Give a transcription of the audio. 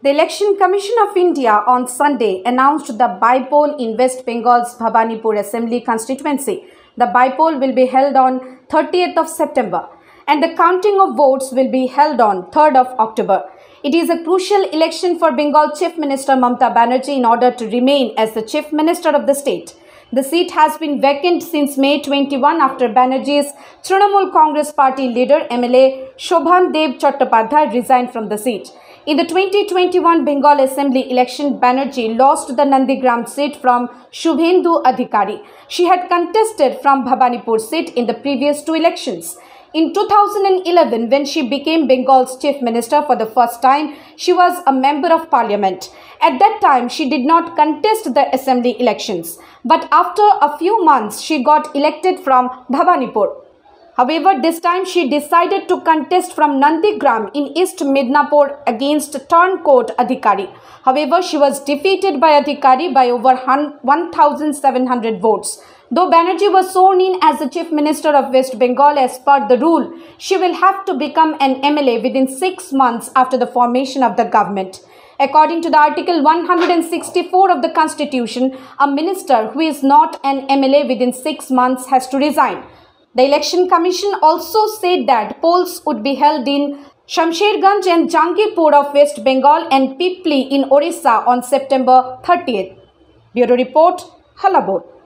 The Election Commission of India on Sunday announced the bipole in West Bengal's Bhabanipur Assembly constituency. The bipole will be held on 30th of September and the counting of votes will be held on 3rd of October. It is a crucial election for Bengal Chief Minister Mamta Banerjee in order to remain as the Chief Minister of the state. The seat has been vacant since May 21 after Banerjee's Trinamool Congress party leader MLA Shobhan Dev Chattopadhyay resigned from the seat. In the 2021 Bengal Assembly election, Banerjee lost the Nandigram seat from Shubhendu Adhikari. She had contested from Bhabanipur seat in the previous two elections. In 2011, when she became Bengal's chief minister for the first time, she was a member of parliament. At that time, she did not contest the assembly elections. But after a few months, she got elected from Bhabanipur. However, this time she decided to contest from Nandigram in East Midnapore against turncoat Adhikari. However, she was defeated by Adhikari by over 1,700 votes. Though Banerjee was sworn in as the Chief Minister of West Bengal as per the rule, she will have to become an MLA within six months after the formation of the government. According to the Article 164 of the Constitution, a minister who is not an MLA within six months has to resign. The Election Commission also said that polls would be held in Shamsherganj and Jangipur of West Bengal and Pipli in Orissa on September 30th. Bureau Report, Halabur.